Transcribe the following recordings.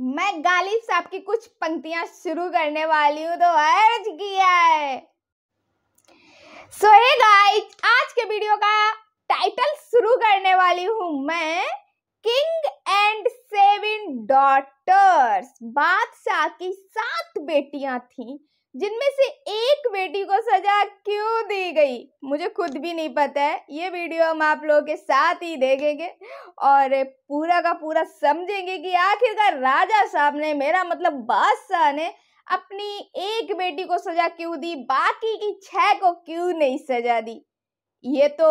मैं गालिब साहब की कुछ पंक्तियां शुरू करने वाली हूँ तो अर्ज किया है सो हे गाइस आज के वीडियो का टाइटल शुरू करने वाली हूँ मैं किंग एंड सेवन डॉटर्स बादशाह की सात बेटियां थीं जिनमें से एक बेटी को सजा क्यों दी गई मुझे खुद भी नहीं पता है ये वीडियो हम आप लोगों के साथ ही देखेंगे और पूरा का पूरा समझेंगे कि आखिरकार राजा साहब ने मेरा मतलब बादशाह ने अपनी एक बेटी को सजा क्यों दी बाकी की छह को क्यों नहीं सजा दी ये तो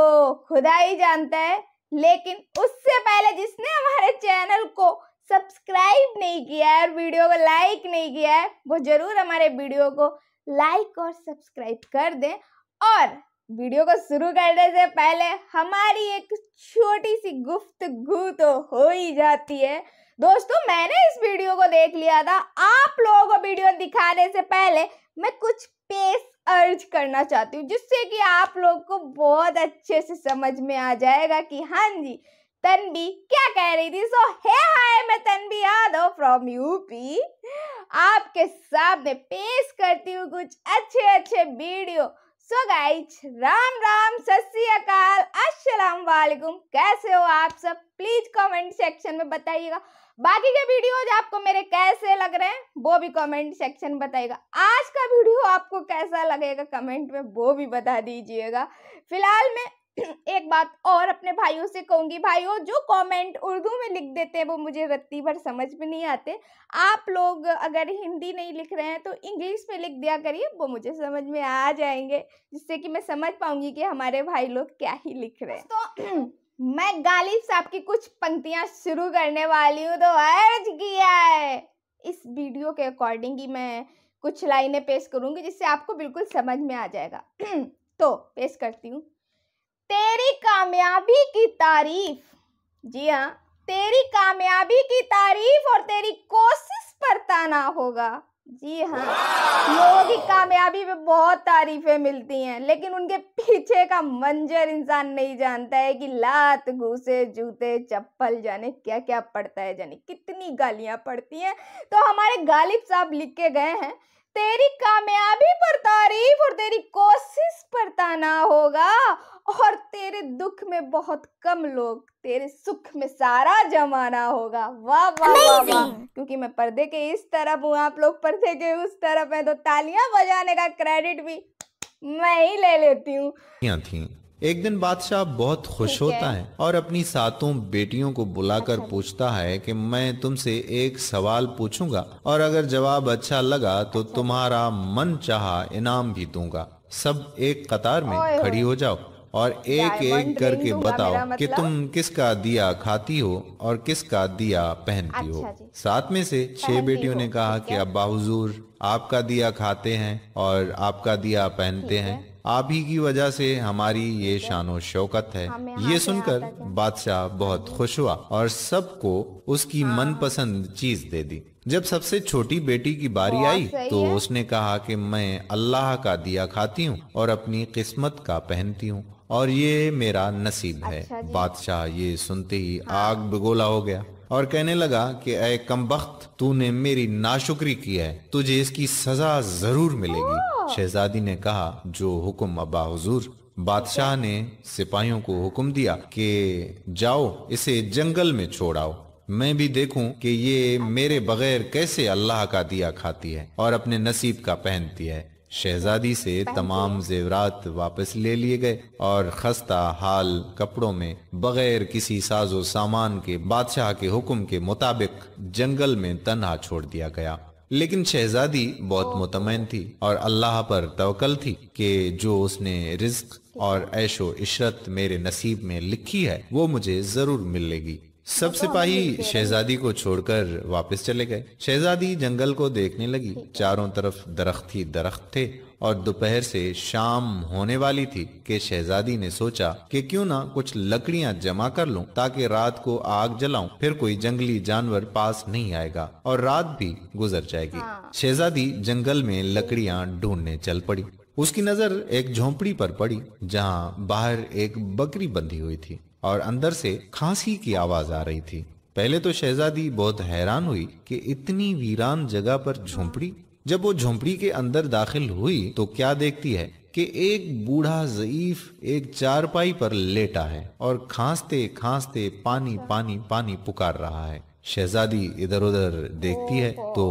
खुदा ही जानता है लेकिन उससे पहले जिसने हमारे चैनल को सब्सक्राइब नहीं किया है और वीडियो को लाइक नहीं किया है वो ज़रूर हमारे वीडियो को लाइक और सब्सक्राइब कर दें और वीडियो को शुरू करने से पहले हमारी एक छोटी सी गु तो हो ही जाती है दोस्तों मैंने इस वीडियो को देख लिया था आप लोगों को वीडियो दिखाने से पहले मैं कुछ पेश अर्ज करना चाहती हूँ जिससे कि आप लोग को बहुत अच्छे से समझ में आ जाएगा कि हाँ जी तनबी क्या कह रही थी सो हे हाय मैं तनबी यादव फ्रॉम यूपी आपके सामने पेश करती हूँ कुछ अच्छे अच्छे video so so guys Ram Ram सत अकाल अस्सलाम वालेकुम कैसे हो आप सब प्लीज कमेंट सेक्शन में बताइएगा बाकी के वीडियोज आपको मेरे कैसे लग रहे हैं वो भी कमेंट सेक्शन में बताइएगा आज का वीडियो आपको कैसा लगेगा कमेंट में वो भी बता दीजिएगा फिलहाल मैं एक बात और अपने भाइयों से कहूँगी भाइयों जो कमेंट उर्दू में लिख देते हैं वो मुझे रत्ती भर समझ में नहीं आते आप लोग अगर हिंदी नहीं लिख रहे हैं तो इंग्लिश में लिख दिया करिए वो मुझे समझ में आ जाएंगे जिससे कि मैं समझ पाऊंगी कि हमारे भाई लोग क्या ही लिख रहे हैं तो मैं गालिब साहब की कुछ पंक्तियाँ शुरू करने वाली हूँ तो अर्ज किया है इस वीडियो के अकॉर्डिंग ही मैं कुछ लाइनें पेश करूँगी जिससे आपको बिल्कुल समझ में आ जाएगा तो पेश करती हूँ तेरी कामयाबी की तारीफ जी हाँ तेरी कामयाबी की तारीफ और तेरी कोशिश पर ताना होगा जी हाँ लोगों की कामयाबी में बहुत तारीफें मिलती हैं लेकिन उनके पीछे का मंजर इंसान नहीं जानता है कि लात घूसे जूते चप्पल जाने क्या क्या पड़ता है जाने कितनी गालियां पड़ती हैं तो हमारे गालिब साहब लिख के गए हैं तेरी कामयाबी पर तारीफ और तेरी कोशिश पर ताना होगा और तेरे दुख में बहुत कम लोग तेरे सुख में सारा जमाना होगा वाह वाह वाह वा। क्योंकि मैं पर्दे के इस तरफ हूँ आप लोग पर्दे के उस तरफ है तो तालियां बजाने का क्रेडिट भी मैं ही ले लेती हूँ एक दिन बादशाह बहुत खुश होता है।, और अपनी सातों बेटियों को बुलाकर अच्छा पूछता है कि मैं तुमसे एक सवाल पूछूंगा और अगर जवाब अच्छा लगा तो अच्छा तुम्हारा मन चाह इनाम भी दूंगा सब एक कतार में खड़ी हो जाओ और एक एक करके बताओ मतलब? कि तुम किसका दिया खाती हो और किसका दिया पहनती अच्छा हो साथ में से छह बेटियों ने कहा कि अब्बा हुजूर आपका दिया खाते हैं और आपका दिया पहनते हैं आप ही की वजह से हमारी ये शानो शौकत है ये सुनकर बादशाह बहुत हाँ। खुश हुआ और सबको उसकी हाँ। मनपसंद चीज दे दी जब सबसे छोटी बेटी की बारी आई तो उसने कहा कि मैं अल्लाह का दिया खाती हूँ और अपनी किस्मत का पहनती हूँ और ये मेरा नसीब है अच्छा बादशाह ये सुनते ही हाँ। आग बिगोला हो गया और कहने लगा कि अय कमबख्त तूने मेरी नाशुक्री की है तुझे इसकी सजा जरूर मिलेगी शहजादी ने कहा जो हुक्म अबा हजूर बादशाह ने सिपाहियों को हुक्म दिया कि जाओ इसे जंगल में छोड़ाओ मैं भी देखूं कि ये मेरे बगैर कैसे अल्लाह का दिया खाती है और अपने नसीब का पहनती है शहजादी से तमाम जेवरात वापस ले लिए गए और खस्ता हाल कपड़ों में बगैर किसी साजो सामान के बादशाह के हुक्म के मुताबिक जंगल में तनहा छोड़ दिया गया लेकिन शहजादी बहुत मुतमैन थी और अल्लाह पर तवकल थी कि जो उसने रिस्क और ऐशो इशरत मेरे नसीब में लिखी है वो मुझे जरूर मिलेगी सब सिपाही शहजादी को छोड़कर वापस चले गए शहजादी जंगल को देखने लगी चारों तरफ दरख्त ही दरख्त थे और दोपहर से शाम होने वाली थी कि शहजादी ने सोचा कि क्यों ना कुछ लकड़ियां जमा कर लूं ताकि रात को आग जलाऊं फिर कोई जंगली जानवर पास नहीं आएगा और रात भी गुजर जाएगी हाँ। शहजादी जंगल में लकड़ियां ढूंढने चल पड़ी उसकी नजर एक झोंपड़ी पर पड़ी जहां बाहर एक बकरी बंधी हुई थी और अंदर से खांसी की आवाज आ रही थी पहले तो शहजादी बहुत हैरान हुई कि इतनी वीरान जगह पर झोंपड़ी जब वो झोंपड़ी के अंदर दाखिल हुई तो क्या देखती है कि एक बूढ़ा जईफ एक चारपाई पर लेटा है और खांसते खांसते पानी पानी पानी पुकार रहा है शहजादी इधर उधर देखती है तो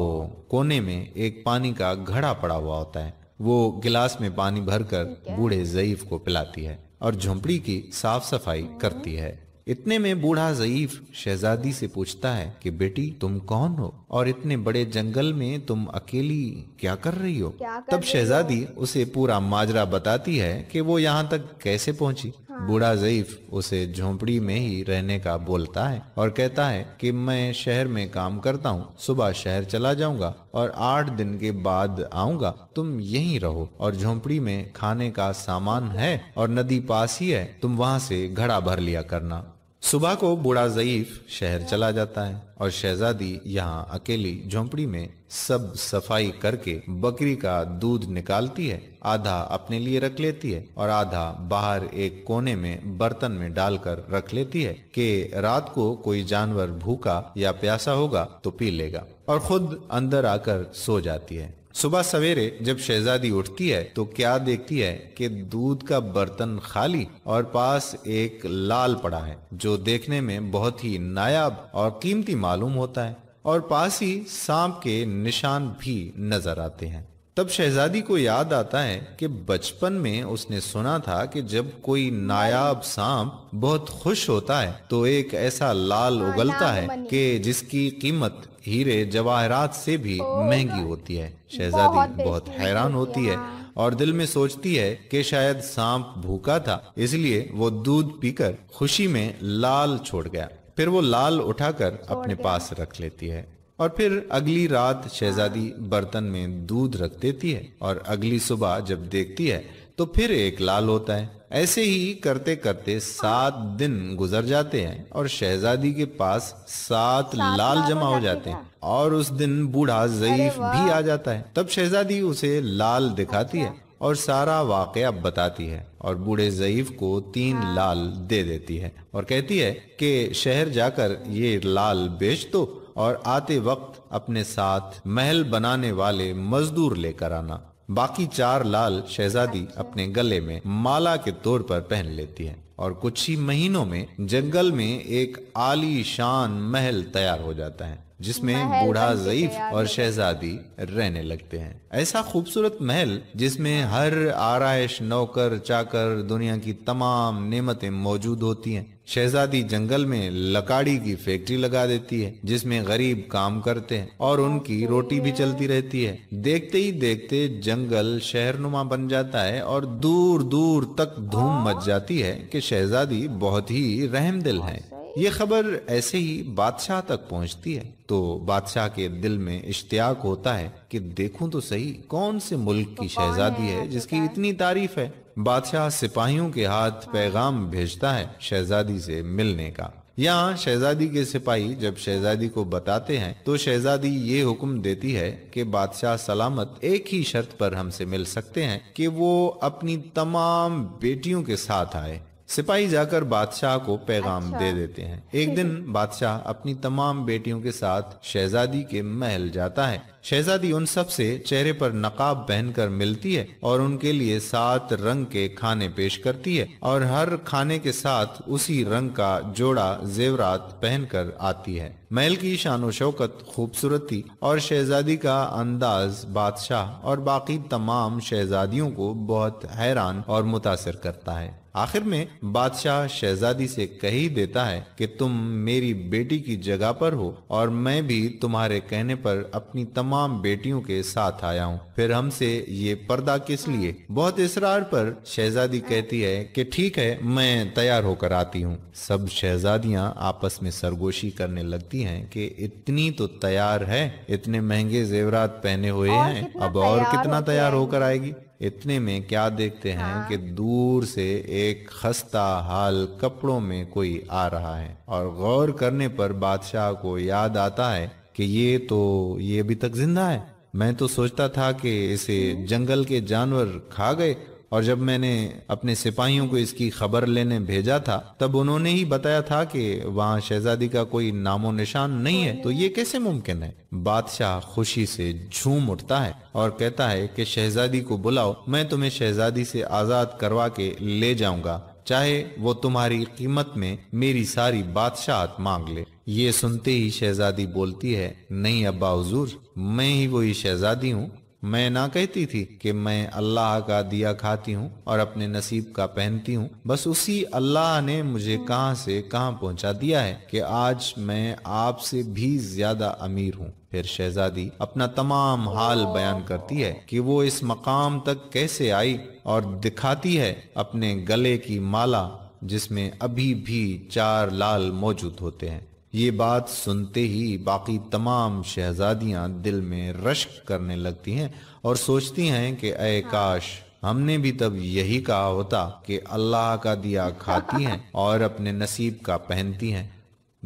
कोने में एक पानी का घड़ा पड़ा हुआ होता है वो गिलास में पानी भरकर बूढ़े जयीफ को पिलाती है और झोंपड़ी की साफ सफाई हाँ। करती है इतने में बूढ़ा जयीफ शहजादी से पूछता है कि बेटी तुम कौन हो और इतने बड़े जंगल में तुम अकेली क्या कर रही हो तब शहजादी उसे पूरा माजरा बताती है कि वो यहाँ तक कैसे पहुँची बूढ़ा जईफ उसे झोंपड़ी में ही रहने का बोलता है और कहता है कि मैं शहर में काम करता हूँ सुबह शहर चला जाऊंगा और आठ दिन के बाद आऊंगा तुम यहीं रहो और झोंपड़ी में खाने का सामान है और नदी पास ही है तुम वहाँ से घड़ा भर लिया करना सुबह को बूढ़ा जयीफ शहर चला जाता है और शहजादी यहाँ अकेली झोंपड़ी में सब सफाई करके बकरी का दूध निकालती है आधा अपने लिए रख लेती है और आधा बाहर एक कोने में बर्तन में डालकर रख लेती है कि रात को कोई जानवर भूखा या प्यासा होगा तो पी लेगा और खुद अंदर आकर सो जाती है सुबह सवेरे जब शहजादी उठती है तो क्या देखती है कि दूध का बर्तन खाली और पास एक लाल पड़ा है जो देखने में बहुत ही नायाब और कीमती मालूम होता है और पास ही सांप के निशान भी नजर आते हैं तब शहजादी को याद आता है कि बचपन में उसने सुना था कि जब कोई नायाब सांप बहुत खुश होता है तो एक ऐसा लाल हाँ, उगलता है कि जिसकी कीमत हीरे जवाहरात से भी महंगी होती है शहजादी बहुत हाँ। हैरान होती है और दिल में सोचती है कि शायद सांप भूखा था इसलिए वो दूध पीकर खुशी में लाल छोड़ गया फिर वो लाल उठाकर अपने पास रख लेती है और फिर अगली रात शहजादी बर्तन में दूध रख देती है और अगली सुबह जब देखती है तो फिर एक लाल होता है ऐसे ही करते करते सात दिन गुजर जाते हैं और शहजादी के पास सात लाल, जमा हो जाते हैं और उस दिन बूढ़ा जयीफ भी आ जाता है तब शहजादी उसे लाल दिखाती है और सारा वाक बताती है और बूढ़े जयीफ को तीन हाँ। लाल दे देती है और कहती है कि शहर जाकर ये लाल बेच दो तो और आते वक्त अपने साथ महल बनाने वाले मजदूर लेकर आना बाकी चार लाल शहजादी अपने गले में माला के तौर पर पहन लेती है और कुछ ही महीनों में जंगल में एक आलीशान महल तैयार हो जाता है जिसमें बूढ़ा जईफ और शहजादी रहने लगते हैं ऐसा खूबसूरत महल जिसमें हर आरइश नौकर चाकर दुनिया की तमाम नेमतें मौजूद होती हैं शहजादी जंगल में लकाड़ी की फैक्ट्री लगा देती है जिसमें गरीब काम करते हैं और उनकी रोटी भी चलती रहती है देखते ही देखते जंगल शहरनुमा बन जाता है और दूर दूर तक धूम मच जाती है कि शहजादी बहुत ही रहम दिल है ये खबर ऐसे ही बादशाह तक पहुंचती है तो बादशाह के दिल में इश्तियाक होता है कि देखूं तो सही कौन से मुल्क की तो शहजादी है जिसकी इतनी तारीफ है बादशाह सिपाहियों के हाथ हाँ। पैगाम भेजता है शहजादी से मिलने का यहाँ शहजादी के सिपाही जब शहजादी को बताते हैं तो शहजादी ये हुक्म देती है कि बादशाह सलामत एक ही शर्त पर हमसे मिल सकते हैं कि वो अपनी तमाम बेटियों के साथ आए सिपाही जाकर बादशाह को पैगाम अच्छा। दे देते हैं एक दिन बादशाह अपनी तमाम बेटियों के साथ शहजादी के महल जाता है शहजादी उन सब से चेहरे पर नकाब पहनकर मिलती है और उनके लिए सात रंग के खाने पेश करती है और हर खाने के साथ उसी रंग का जोड़ा जेवरात पहनकर आती है महल की शान शौकत खूबसूरती और शहजादी का अंदाज बादशाह और बाकी तमाम शहजादियों को बहुत हैरान और मुतासर करता है आखिर में बादशाह शहजादी से कह ही देता है कि तुम मेरी बेटी की जगह पर हो और मैं भी तुम्हारे कहने पर अपनी तमाम तमाम बेटियों के साथ आया हूँ फिर हमसे ये पर्दा किस लिए बहुत इसरार पर शहजादी कहती है कि ठीक है मैं तैयार होकर आती हूँ सब शहजादियाँ आपस में सरगोशी करने लगती हैं कि इतनी तो तैयार है इतने महंगे जेवरात पहने हुए हैं अब और कितना तैयार होकर आएगी इतने में क्या देखते हैं हाँ। कि दूर से एक खस्ता हाल कपड़ों में कोई आ रहा है और गौर करने पर बादशाह को याद आता है कि ये तो ये अभी तक जिंदा है मैं तो सोचता था कि इसे जंगल के जानवर खा गए और जब मैंने अपने सिपाहियों को इसकी खबर लेने भेजा था तब उन्होंने ही बताया था कि वहाँ शहजादी का कोई नामो निशान नहीं है तो ये कैसे मुमकिन है बादशाह खुशी से झूम उठता है और कहता है कि शहजादी को बुलाओ मैं तुम्हें शहजादी से आजाद करवा के ले जाऊंगा चाहे वो तुम्हारी कीमत में मेरी सारी बादशाहत मांग ले ये सुनते ही शहजादी बोलती है नहीं अब्बा हजूर मैं ही वही शहजादी हूँ मैं ना कहती थी कि मैं अल्लाह का दिया खाती हूँ और अपने नसीब का पहनती हूँ बस उसी अल्लाह ने मुझे कहाँ से कहाँ पहुँचा दिया है कि आज मैं आपसे भी ज्यादा अमीर हूँ फिर शहजादी अपना तमाम हाल बयान करती है कि वो इस मकाम तक कैसे आई और दिखाती है अपने गले की माला जिसमें अभी भी चार लाल मौजूद होते हैं ये बात सुनते ही बाकी तमाम शहजादियां दिल में रश्क करने लगती हैं और सोचती हैं कि अय काश हमने भी तब यही कहा होता कि अल्लाह का दिया खाती हैं और अपने नसीब का पहनती हैं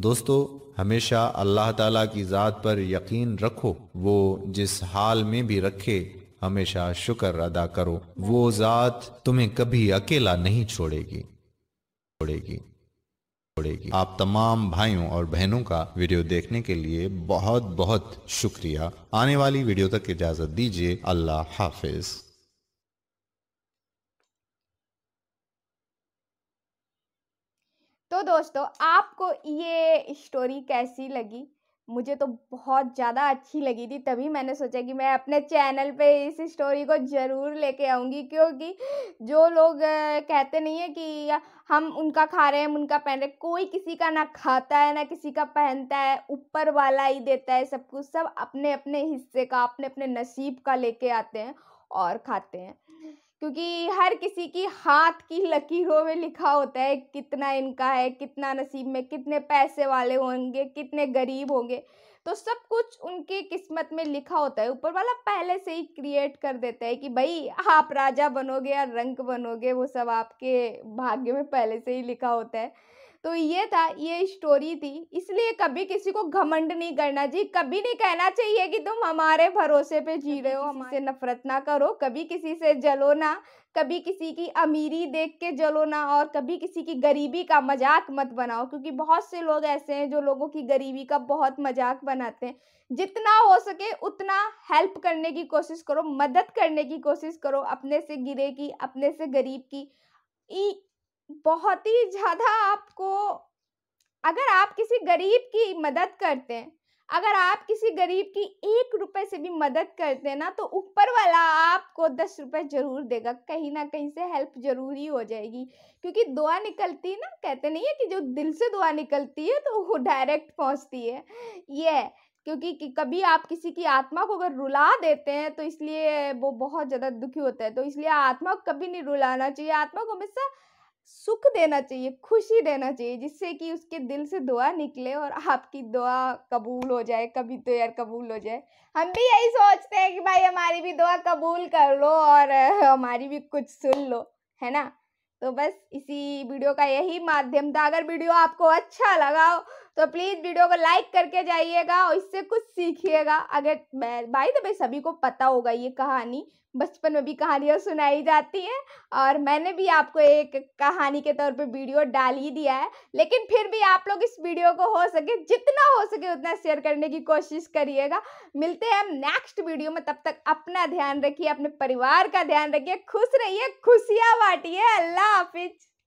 दोस्तों हमेशा अल्लाह ताला की ज़ात पर यकीन रखो वो जिस हाल में भी रखे हमेशा शुक्र अदा करो वो ज़ात तुम्हें कभी अकेला नहीं छोड़ेगी छोड़ेगी पड़ेगी आप तमाम भाइयों और बहनों का वीडियो देखने के लिए बहुत बहुत शुक्रिया आने वाली वीडियो तक इजाजत दीजिए अल्लाह हाफिज़ तो दोस्तों आपको ये स्टोरी कैसी लगी मुझे तो बहुत ज़्यादा अच्छी लगी थी तभी मैंने सोचा कि मैं अपने चैनल पे इस स्टोरी को ज़रूर लेके आऊँगी क्योंकि जो लोग कहते नहीं है कि हम उनका खा रहे हैं हम उनका पहन रहे हैं कोई किसी का ना खाता है ना किसी का पहनता है ऊपर वाला ही देता है सब कुछ सब अपने अपने हिस्से का अपने अपने नसीब का लेके आते हैं और खाते हैं क्योंकि हर किसी की हाथ की लकीरों में लिखा होता है कितना इनका है कितना नसीब में कितने पैसे वाले होंगे कितने गरीब होंगे तो सब कुछ उनके किस्मत में लिखा होता है ऊपर वाला पहले से ही क्रिएट कर देता है कि भाई आप राजा बनोगे या रंक बनोगे वो सब आपके भाग्य में पहले से ही लिखा होता है तो ये था ये स्टोरी थी इसलिए कभी किसी को घमंड नहीं करना चाहिए कभी नहीं कहना चाहिए कि तुम हमारे भरोसे पे जी रहे हो हमसे नफरत ना करो कभी किसी से जलो ना कभी किसी की अमीरी देख के जलो ना और कभी किसी की गरीबी का मजाक मत बनाओ क्योंकि बहुत से लोग ऐसे हैं जो लोगों की गरीबी का बहुत मजाक बनाते हैं जितना हो सके उतना हेल्प करने की कोशिश करो मदद करने की कोशिश करो अपने से गिरे की अपने से गरीब की ई बहुत ही ज़्यादा आपको अगर आप किसी गरीब की मदद करते हैं अगर आप किसी गरीब की एक रुपए से भी मदद करते हैं ना तो ऊपर वाला आपको दस रुपए जरूर देगा कहीं ना कहीं से हेल्प जरूरी हो जाएगी क्योंकि दुआ निकलती ना कहते नहीं है कि जो दिल से दुआ निकलती है तो वो डायरेक्ट पहुंचती है ये क्योंकि कि कभी आप किसी की आत्मा को अगर रुला देते हैं तो इसलिए वो बहुत ज़्यादा दुखी होता है तो इसलिए आत्मा को कभी नहीं रुलाना चाहिए आत्मा को हमेशा सुख देना चाहिए खुशी देना चाहिए जिससे कि उसके दिल से दुआ निकले और आपकी दुआ कबूल हो जाए कभी तो यार कबूल हो जाए हम भी यही सोचते हैं कि भाई हमारी भी दुआ कबूल कर लो और हमारी भी कुछ सुन लो है ना तो बस इसी वीडियो का यही माध्यम था अगर वीडियो आपको अच्छा लगा तो प्लीज़ वीडियो को लाइक करके जाइएगा और इससे कुछ सीखिएगा अगर भाई तो भाई सभी को पता होगा ये कहानी बचपन में भी कहानियाँ सुनाई जाती हैं और मैंने भी आपको एक कहानी के तौर पे वीडियो डाल ही दिया है लेकिन फिर भी आप लोग इस वीडियो को हो सके जितना हो सके उतना शेयर करने की कोशिश करिएगा मिलते हैं नेक्स्ट वीडियो में तब तक अपना ध्यान रखिए अपने परिवार का ध्यान रखिए खुश रहिए खुशियाँ बांटिए अल्लाह हाफिज़